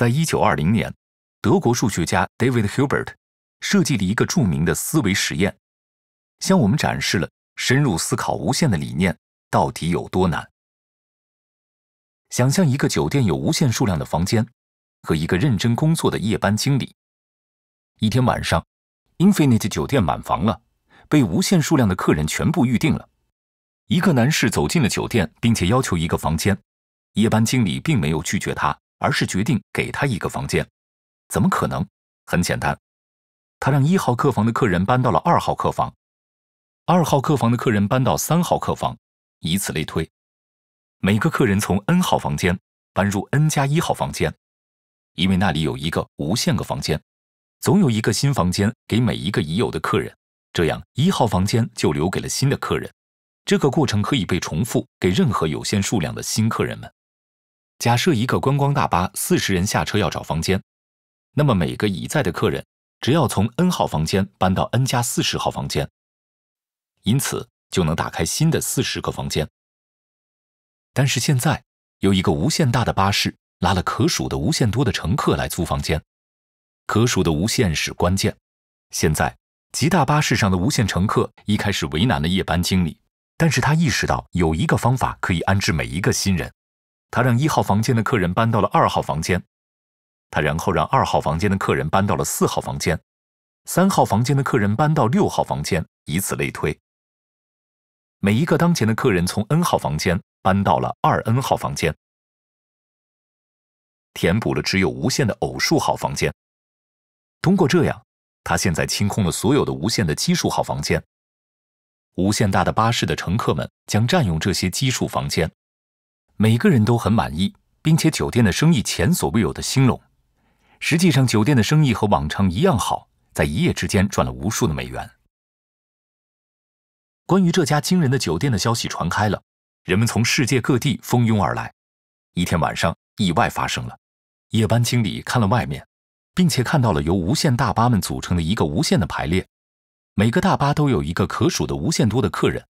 在一九二零年，德国数学家 David Hilbert 设计了一个著名的思维实验，向我们展示了深入思考无限的理念到底有多难。想象一个酒店有无限数量的房间，和一个认真工作的夜班经理。一天晚上，Infinite 酒店满房了，被无限数量的客人全部预定了。一个男士走进了酒店，并且要求一个房间，夜班经理并没有拒绝他。而是决定给他一个房间，怎么可能？很简单，他让一号客房的客人搬到了二号客房，二号客房的客人搬到三号客房，以此类推。每个客人从 n 号房间搬入 n 加一号房间，因为那里有一个无限个房间，总有一个新房间给每一个已有的客人。这样，一号房间就留给了新的客人。这个过程可以被重复给任何有限数量的新客人们。假设一个观光大巴四十人下车要找房间，那么每个已在的客人只要从 n 号房间搬到 n 加四十号房间，因此就能打开新的四十个房间。但是现在有一个无限大的巴士拉了可数的无限多的乘客来租房间，可数的无限是关键。现在极大巴士上的无限乘客一开始为难了夜班经理，但是他意识到有一个方法可以安置每一个新人。他让一号房间的客人搬到了二号房间，他然后让二号房间的客人搬到了四号房间，三号房间的客人搬到六号房间，以此类推。每一个当前的客人从 n 号房间搬到了 2n 号房间，填补了只有无限的偶数号房间。通过这样，他现在清空了所有的无限的奇数号房间。无限大的巴士的乘客们将占用这些奇数房间。每个人都很满意，并且酒店的生意前所未有的兴隆。实际上，酒店的生意和往常一样好，在一夜之间赚了无数的美元。关于这家惊人的酒店的消息传开了，人们从世界各地蜂拥而来。一天晚上，意外发生了。夜班经理看了外面，并且看到了由无限大巴们组成的一个无限的排列，每个大巴都有一个可数的无限多的客人。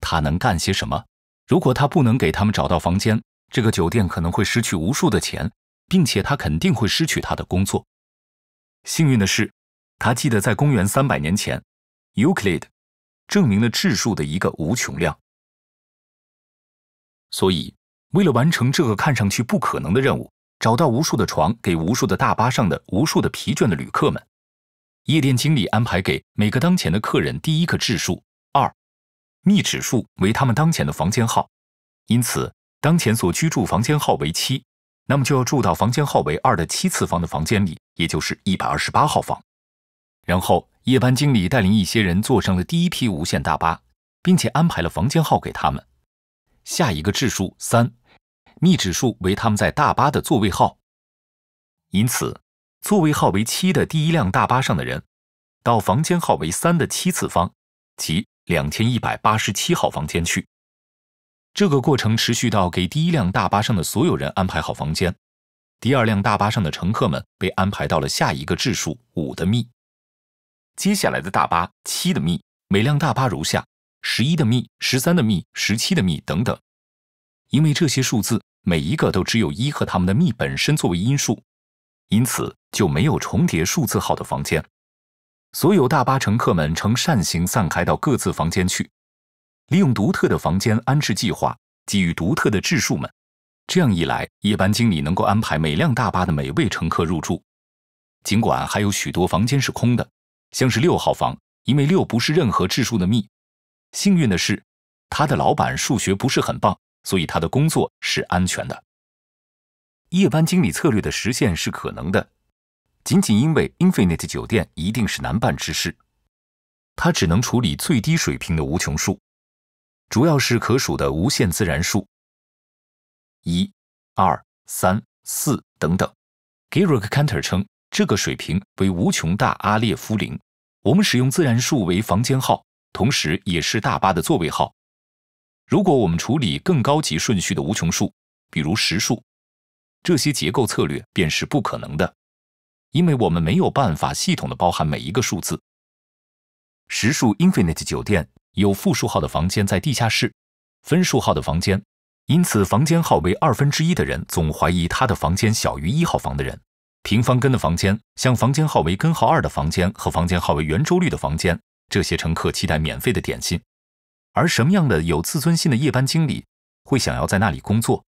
他能干些什么？如果他不能给他们找到房间，这个酒店可能会失去无数的钱，并且他肯定会失去他的工作。幸运的是，他记得在公元三百年前，Euclid 证明了质数的一个无穷量。所以，为了完成这个看上去不可能的任务，找到无数的床给无数的大巴上的无数的疲倦的旅客们，夜店经理安排给每个当前的客人第一个质数。幂指数为他们当前的房间号，因此当前所居住房间号为七，那么就要住到房间号为二的七次方的房间里，也就是一百二十八号房。然后夜班经理带领一些人坐上了第一批无限大巴，并且安排了房间号给他们。下一个质数三，幂指数为他们在大巴的座位号，因此座位号为七的第一辆大巴上的人，到房间号为三的七次方，即。两千一百八十七号房间去。这个过程持续到给第一辆大巴上的所有人安排好房间，第二辆大巴上的乘客们被安排到了下一个质数五的幂。接下来的大巴七的幂，每辆大巴如下：十一的幂、十三的幂、十七的幂等等。因为这些数字每一个都只有一和它们的幂本身作为因数，因此就没有重叠数字号的房间。所有大巴乘客们呈扇形散开到各自房间去，利用独特的房间安置计划，给予独特的质数们。这样一来，夜班经理能够安排每辆大巴的每位乘客入住。尽管还有许多房间是空的，像是六号房，因为六不是任何质数的幂。幸运的是，他的老板数学不是很棒，所以他的工作是安全的。夜班经理策略的实现是可能的。仅仅因为 infinite 酒店一定是难办之事，它只能处理最低水平的无穷数，主要是可数的无限自然数。一、二、三、四等等。Gerick Cantor 称这个水平为无穷大阿列夫零。我们使用自然数为房间号，同时也是大巴的座位号。如果我们处理更高级顺序的无穷数，比如实数，这些结构策略便是不可能的。因为我们没有办法系统的包含每一个数字，实数 infinite 酒店有负数号的房间在地下室，分数号的房间，因此房间号为二分之一的人总怀疑他的房间小于一号房的人，平方根的房间，像房间号为根号二的房间和房间号为圆周率的房间，这些乘客期待免费的点心，而什么样的有自尊心的夜班经理会想要在那里工作，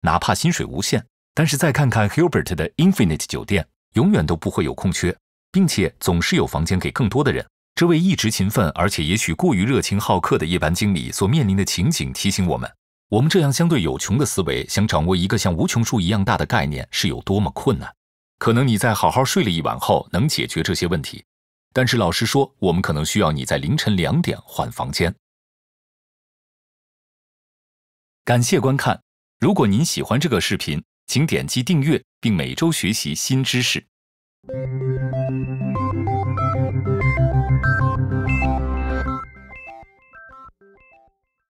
哪怕薪水无限？但是再看看 Hilbert 的 infinite 酒店。永远都不会有空缺，并且总是有房间给更多的人。这位一直勤奋，而且也许过于热情好客的夜班经理所面临的情景，提醒我们：我们这样相对有穷的思维，想掌握一个像无穷数一样大的概念，是有多么困难。可能你在好好睡了一晚后，能解决这些问题。但是，老实说，我们可能需要你在凌晨两点换房间。感谢观看。如果您喜欢这个视频，请点击订阅。并每周学习新知识。